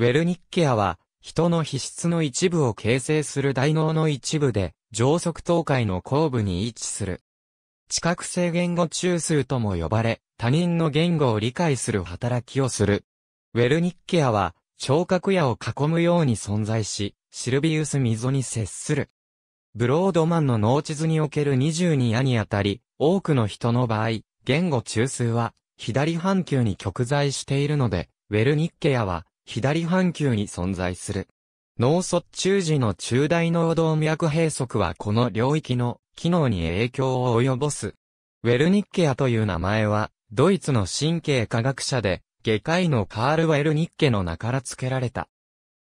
ウェルニッケアは、人の皮質の一部を形成する大脳の一部で、上側頭海の後部に位置する。知覚性言語中枢とも呼ばれ、他人の言語を理解する働きをする。ウェルニッケアは、聴覚野を囲むように存在し、シルビウス溝に接する。ブロードマンの脳地図における22夜にあたり、多くの人の場合、言語中枢は、左半球に極在しているので、ウェルニッケアは、左半球に存在する。脳卒中時の中大脳動脈閉塞はこの領域の機能に影響を及ぼす。ウェルニッケアという名前は、ドイツの神経科学者で、外科医のカール・ウェルニッケの名から付けられた。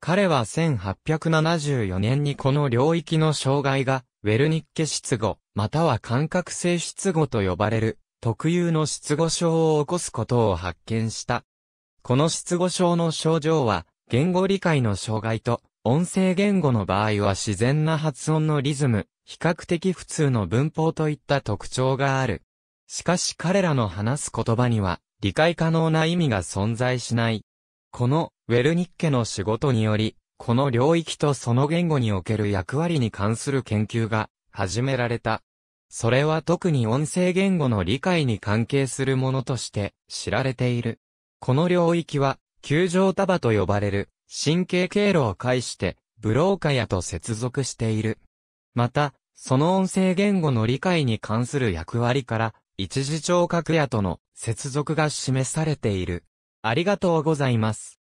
彼は1874年にこの領域の障害が、ウェルニッケ失語、または感覚性失語と呼ばれる、特有の失語症を起こすことを発見した。この失語症の症状は、言語理解の障害と、音声言語の場合は自然な発音のリズム、比較的普通の文法といった特徴がある。しかし彼らの話す言葉には、理解可能な意味が存在しない。この、ウェルニッケの仕事により、この領域とその言語における役割に関する研究が、始められた。それは特に音声言語の理解に関係するものとして、知られている。この領域は、球状束と呼ばれる神経経路を介して、ブローカヤと接続している。また、その音声言語の理解に関する役割から、一次聴覚野との接続が示されている。ありがとうございます。